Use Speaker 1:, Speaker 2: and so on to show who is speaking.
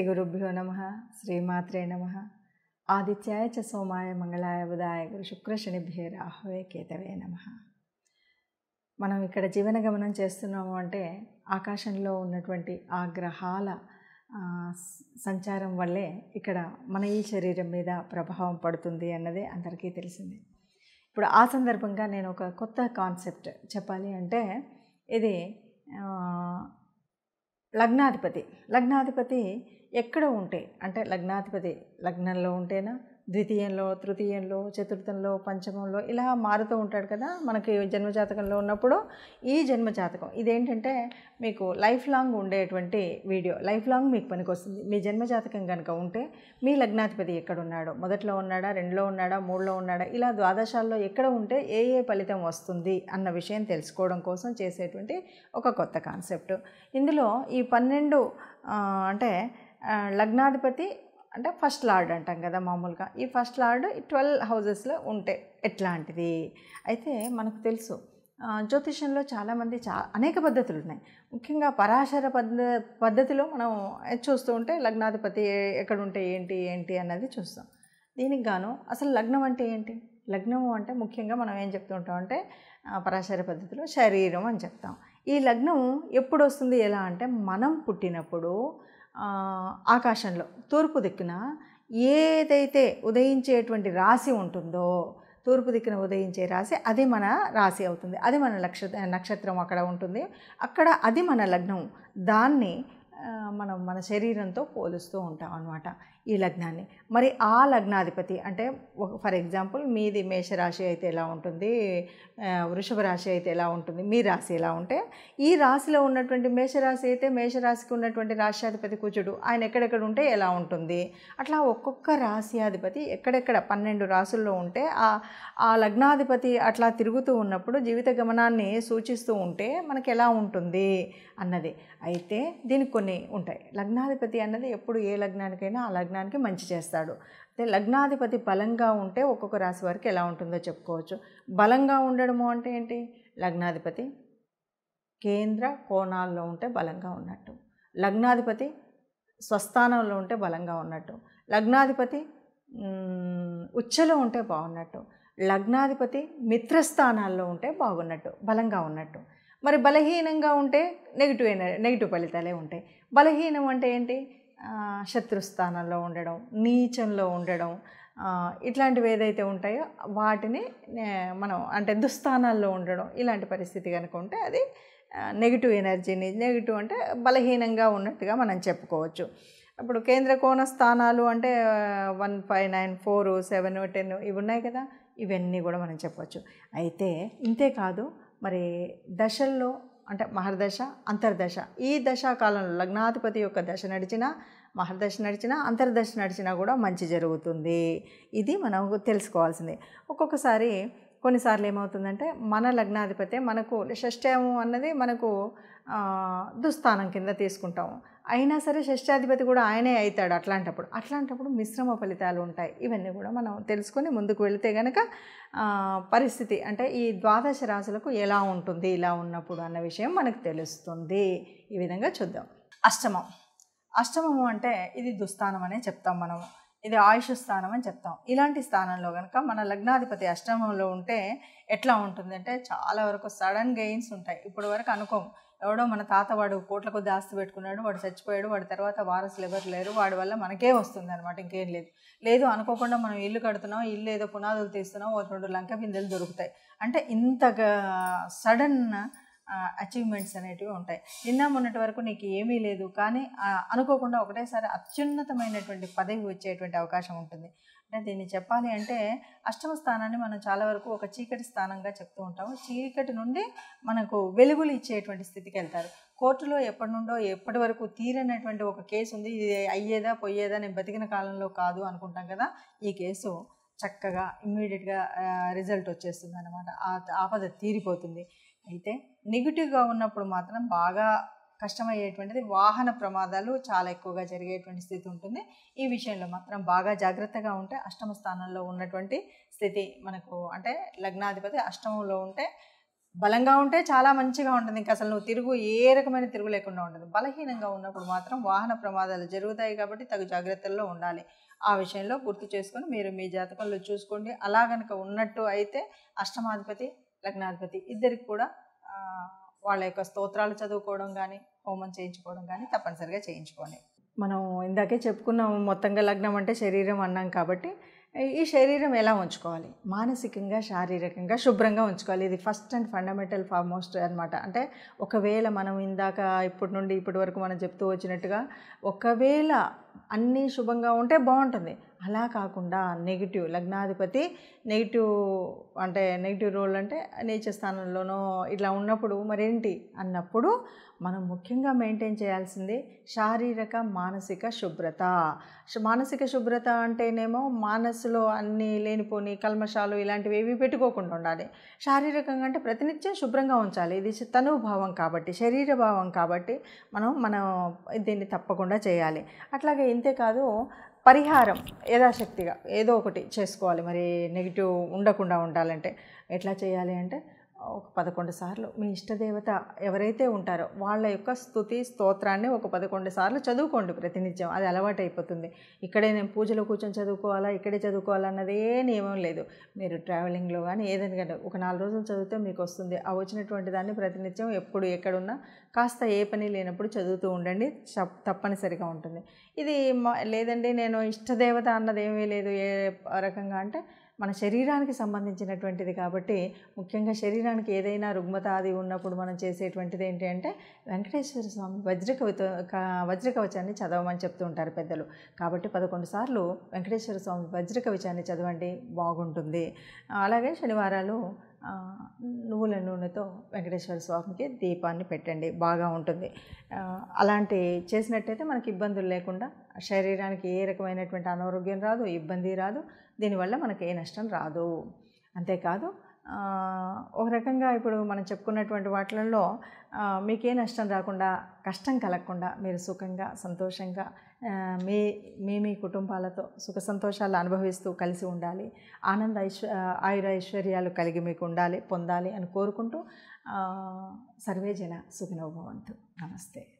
Speaker 1: శ్రీ గురుభ్యో నమ శ్రీమాత్రే నమ ఆదిత్యాయ చ సోమాయ మంగళాయ బుధాయ గురు శుక్ర శనిభ్యే రాహవే కేతవే నమ మనం ఇక్కడ జీవన గమనం చేస్తున్నాము అంటే ఆకాశంలో ఉన్నటువంటి ఆ గ్రహాల సంచారం వల్లే ఇక్కడ మన ఈ శరీరం మీద ప్రభావం పడుతుంది అన్నది అందరికీ తెలిసింది ఇప్పుడు ఆ సందర్భంగా నేను ఒక కొత్త కాన్సెప్ట్ చెప్పాలి అంటే ఇది లగ్నాధిపతి లగ్నాధిపతి ఎక్కడ ఉంటే అంటే లగ్నాధిపతి లగ్నంలో ఉంటేనా ద్వితీయంలో తృతీయంలో చతుర్థంలో పంచమంలో ఇలా మారుతూ ఉంటాడు కదా మనకి జన్మజాతకంలో ఉన్నప్పుడు ఈ జన్మజాతకం ఇదేంటంటే మీకు లైఫ్ లాంగ్ ఉండేటువంటి వీడియో లైఫ్ లాంగ్ మీకు పనికొస్తుంది మీ జన్మజాతకం కనుక ఉంటే మీ లగ్నాధిపతి ఎక్కడ ఉన్నాడో మొదట్లో ఉన్నాడా రెండులో ఉన్నాడా మూడులో ఉన్నాడా ఇలా ద్వాదశాల్లో ఎక్కడ ఉంటే ఏ ఏ ఫలితం వస్తుంది అన్న విషయం తెలుసుకోవడం కోసం చేసేటువంటి ఒక కొత్త కాన్సెప్ట్ ఇందులో ఈ పన్నెండు అంటే లగ్నాధిపతి అంటే ఫస్ట్ లార్డ్ అంటాం కదా మామూలుగా ఈ ఫస్ట్ లార్డ్ ఈ ట్వెల్వ్ హౌజెస్లో ఉంటే ఎట్లాంటిది అయితే మనకు తెలుసు జ్యోతిషంలో చాలామంది చా అనేక పద్ధతులు ఉన్నాయి ముఖ్యంగా పరాశర పద్ధ పద్ధతిలో మనం చూస్తూ ఉంటే లగ్నాధిపతి ఎక్కడ ఉంటే ఏంటి ఏంటి అన్నది చూస్తాం దీనికి గాను అసలు లగ్నం అంటే ఏంటి లగ్నము అంటే ముఖ్యంగా మనం ఏం చెప్తూ ఉంటాం అంటే పరాశర పద్ధతిలో శరీరం అని చెప్తాం ఈ లగ్నం ఎప్పుడు వస్తుంది ఎలా అంటే మనం పుట్టినప్పుడు ఆకాశంలో తూర్పు దిక్కున ఏదైతే ఉదయించేటువంటి రాశి ఉంటుందో తూర్పు దిక్కున ఉదయించే రాశి అది మన రాశి అవుతుంది అది మన లక్ష నక్షత్రం అక్కడ ఉంటుంది అక్కడ అది మన లగ్నం దాన్ని మనం మన శరీరంతో పోలుస్తూ ఉంటాం అనమాట ఈ లగ్నాన్ని మరి ఆ లగ్నాధిపతి అంటే ఒక ఫర్ ఎగ్జాంపుల్ మీది మేషరాశి అయితే ఎలా ఉంటుంది వృషభ రాశి అయితే ఎలా ఉంటుంది మీ రాశి ఎలా ఉంటే ఈ రాశిలో ఉన్నటువంటి మేషరాశి అయితే మేషరాశికి ఉన్నటువంటి రాశ్యాధిపతి కూచుడు ఆయన ఎక్కడెక్కడ ఉంటే ఎలా ఉంటుంది అట్లా ఒక్కొక్క రాశ్యాధిపతి ఎక్కడెక్కడ పన్నెండు రాసుల్లో ఉంటే ఆ ఆ లగ్నాధిపతి అట్లా తిరుగుతూ ఉన్నప్పుడు జీవిత గమనాన్ని సూచిస్తూ ఉంటే మనకి ఎలా ఉంటుంది అన్నది అయితే దీనికి కొన్ని కొన్ని ఉంటాయి లగ్నాధిపతి అన్నది ఎప్పుడు ఏ లగ్నానికైనా ఆ లగ్నానికి మంచి చేస్తాడు అంటే లగ్నాధిపతి బలంగా ఉంటే ఒక్కొక్క రాశి వారికి ఎలా ఉంటుందో చెప్పుకోవచ్చు బలంగా ఉండడము అంటే ఏంటి లగ్నాధిపతి కేంద్ర కోణాల్లో ఉంటే బలంగా ఉన్నట్టు లగ్నాధిపతి స్వస్థానంలో ఉంటే బలంగా ఉన్నట్టు లగ్నాధిపతి ఉచ్చలో ఉంటే బాగున్నట్టు లగ్నాధిపతి మిత్రస్థానాల్లో ఉంటే బాగున్నట్టు బలంగా ఉన్నట్టు మరి బలహీనంగా ఉంటే నెగిటివ్ నెగిటివ్ ఫలితాలే ఉంటాయి బలహీనం అంటే ఏంటి శత్రుస్థానంలో ఉండడం నీచంలో ఉండడం ఇట్లాంటివి ఏదైతే ఉంటాయో వాటిని మనం అంటే దుస్థానాల్లో ఉండడం ఇలాంటి పరిస్థితి కనుక ఉంటే అది నెగిటివ్ ఎనర్జీని నెగిటివ్ అంటే బలహీనంగా ఉన్నట్టుగా మనం చెప్పుకోవచ్చు ఇప్పుడు కేంద్ర కోణ స్థానాలు అంటే one five nine four seven ten ఇవి ఉన్నాయి కదా ఇవన్నీ కూడా మనం చెప్పవచ్చు అయితే ఇంతే కాదు మరి దశల్లో అంటే మహర్దశ అంతర్దశ ఈ దశాకాలంలో లగ్నాధిపతి యొక్క దశ నడిచినా మహర్దశ నడిచినా అంతర్దశ నడిచినా కూడా మంచి జరుగుతుంది ఇది మనం తెలుసుకోవాల్సింది ఒక్కొక్కసారి కొన్నిసార్లు ఏమవుతుందంటే మన లగ్నాధిపతి మనకు షష్ట్యము అన్నది మనకు దుస్థానం కింద తీసుకుంటాము అయినా సరే షష్ఠాధిపతి కూడా ఆయనే అవుతాడు అట్లాంటప్పుడు అట్లాంటప్పుడు మిశ్రమ ఫలితాలు ఉంటాయి ఇవన్నీ కూడా మనం తెలుసుకొని ముందుకు వెళితే కనుక పరిస్థితి అంటే ఈ ద్వాదశ రాశులకు ఎలా ఉంటుంది ఇలా ఉన్నప్పుడు అన్న విషయం మనకు తెలుస్తుంది ఈ విధంగా చూద్దాం అష్టమం అష్టమము అంటే ఇది దుస్థానం అనే చెప్తాం మనము ఇది ఆయుష స్థానం అని చెప్తాం ఇలాంటి స్థానంలో కనుక మన లగ్నాధిపతి అష్టమంలో ఉంటే ఎట్లా ఉంటుందంటే చాలా వరకు సడన్ గెయిన్స్ ఉంటాయి ఇప్పుడు వరకు అనుకోం ఎవడో మన తాత వాడు కోట్ల కొద్ది ఆస్తి పెట్టుకున్నాడు వాడు చచ్చిపోయాడు వాడి తర్వాత వారసులు ఎవరు లేరు వాడి వల్ల మనకే వస్తుంది అనమాట ఇంకేం లేదు లేదు అనుకోకుండా మనం ఇల్లు కడుతున్నాం ఇల్లు ఏదో పునాదులు తీస్తున్నాం ఒక రెండు లంక బిందెలు దొరుకుతాయి అంటే ఇంతగా సడన్ అచీవ్మెంట్స్ అనేటివి ఉంటాయి నిన్న మొన్నటి వరకు నీకు ఏమీ లేదు కానీ అనుకోకుండా ఒకటేసారి అత్యున్నతమైనటువంటి పదవి వచ్చేటువంటి అవకాశం ఉంటుంది అంటే దీన్ని చెప్పాలి అంటే అష్టమ స్థానాన్ని మనం చాలా వరకు ఒక చీకటి స్థానంగా చెప్తూ ఉంటాము చీకటి నుండి మనకు వెలుగులు ఇచ్చేటువంటి స్థితికి వెళ్తారు కోర్టులో ఎప్పటి నుండో ఎప్పటి వరకు తీరనటువంటి ఒక కేసు ఉంది ఇది అయ్యేదా పోయేదా నేను బతికిన కాలంలో కాదు అనుకుంటాం కదా ఈ కేసు చక్కగా ఇమ్మీడియట్గా రిజల్ట్ వచ్చేస్తుంది అనమాట ఆపద తీరిపోతుంది అయితే నెగిటివ్గా ఉన్నప్పుడు మాత్రం బాగా కష్టమయ్యేటువంటిది వాహన ప్రమాదాలు చాలా ఎక్కువగా జరిగేటువంటి స్థితి ఉంటుంది ఈ విషయంలో మాత్రం బాగా జాగ్రత్తగా ఉంటే అష్టమ స్థానంలో ఉన్నటువంటి స్థితి మనకు అంటే లగ్నాధిపతి అష్టమంలో ఉంటే బలంగా ఉంటే చాలా మంచిగా ఉంటుంది ఇంకా అసలు నువ్వు తిరుగు ఏ రకమైన తిరుగు లేకుండా ఉంటుంది బలహీనంగా ఉన్నప్పుడు మాత్రం వాహన ప్రమాదాలు జరుగుతాయి కాబట్టి తగు జాగ్రత్తల్లో ఉండాలి ఆ విషయంలో గుర్తు చేసుకొని మీరు మీ జాతకంలో చూసుకోండి అలా కనుక ఉన్నట్టు అయితే అష్టమాధిపతి లగ్నాధిపతి ఇద్దరికి కూడా వాళ్ళ యొక్క స్తోత్రాలు చదువుకోవడం కానీ హోమం చేయించుకోవడం కానీ తప్పనిసరిగా చేయించుకోండి మనం ఇందాకే చెప్పుకున్నాం మొత్తంగా లగ్నం అంటే శరీరం అన్నాం కాబట్టి ఈ శరీరం ఎలా ఉంచుకోవాలి మానసికంగా శారీరకంగా శుభ్రంగా ఉంచుకోవాలి ఇది ఫస్ట్ అండ్ ఫండమెంటల్ మోస్ట్ అనమాట అంటే ఒకవేళ మనం ఇందాక ఇప్పటి నుండి ఇప్పటి వరకు మనం చెప్తూ వచ్చినట్టుగా ఒకవేళ అన్నీ శుభంగా ఉంటే బాగుంటుంది అలా కాకుండా నెగిటివ్ లగ్నాధిపతి నెగిటివ్ అంటే నెగిటివ్ రోల్ అంటే నేచర్ స్థానంలోనో ఇట్లా ఉన్నప్పుడు మరేంటి అన్నప్పుడు మనం ముఖ్యంగా మెయింటైన్ చేయాల్సింది శారీరక మానసిక శుభ్రత మానసిక శుభ్రత అంటేనేమో మనసులో అన్నీ లేనిపోని కల్మషాలు ఇలాంటివి ఏవి పెట్టుకోకుండా ఉండాలి శారీరకంగా అంటే ప్రతినిత్యం శుభ్రంగా ఉంచాలి ఇది తను భావం కాబట్టి శరీర భావం కాబట్టి మనం మనం దీన్ని తప్పకుండా చేయాలి అట్లాగే అలాగే కాదు పరిహారం యథాశక్తిగా ఏదో ఒకటి చేసుకోవాలి మరి నెగిటివ్ ఉండకుండా ఉండాలంటే ఎట్లా చేయాలి అంటే ఒక పదకొండు సార్లు మీ ఇష్టదేవత ఎవరైతే ఉంటారో వాళ్ళ యొక్క స్థుతి స్తోత్రాన్ని ఒక పదకొండు సార్లు చదువుకోండి ప్రతినిత్యం అది అలవాటు అయిపోతుంది ఇక్కడే నేను పూజలో కూర్చొని చదువుకోవాలా ఇక్కడే చదువుకోవాలా అన్నదే నియమం లేదు మీరు ట్రావెలింగ్లో కానీ ఏదైనా కానీ ఒక నాలుగు రోజులు చదివితే మీకు వస్తుంది ఆ వచ్చినటువంటి దాన్ని ప్రతినిత్యం ఎప్పుడు ఎక్కడున్నా కాస్త ఏ పని లేనప్పుడు చదువుతూ ఉండండి తప్పనిసరిగా ఉంటుంది ఇది లేదండి నేను ఇష్టదేవత అన్నది ఏమీ లేదు ఏ రకంగా అంటే మన శరీరానికి సంబంధించినటువంటిది కాబట్టి ముఖ్యంగా శరీరానికి ఏదైనా రుగ్మత అది ఉన్నప్పుడు మనం చేసేటువంటిది ఏంటి అంటే వెంకటేశ్వర స్వామి వజ్రకవిత వజ్రకవచాన్ని చదవమని చెప్తూ ఉంటారు పెద్దలు కాబట్టి పదకొండు సార్లు వెంకటేశ్వర స్వామి వజ్రకవచాన్ని చదవండి బాగుంటుంది అలాగే శనివారాలు నువ్వుల నూనెతో వెంకటేశ్వర స్వామికి దీపాన్ని పెట్టండి బాగా ఉంటుంది అలాంటి చేసినట్టయితే మనకి ఇబ్బందులు లేకుండా శరీరానికి ఏ రకమైనటువంటి అనారోగ్యం రాదు ఇబ్బంది రాదు దీనివల్ల మనకి ఏ నష్టం రాదు అంతేకాదు ఒక రకంగా ఇప్పుడు మనం చెప్పుకున్నటువంటి వాటిలలో మీకే నష్టం రాకుండా కష్టం కలగకుండా మీరు సుఖంగా సంతోషంగా మీ మీ మీ కుటుంబాలతో సుఖ సంతోషాలు అనుభవిస్తూ కలిసి ఉండాలి ఆనంద ఐశ్వ ఆయుర ఐశ్వర్యాలు కలిగి మీకు ఉండాలి పొందాలి అని కోరుకుంటూ సర్వేజన సుఖినోభవంతు నమస్తే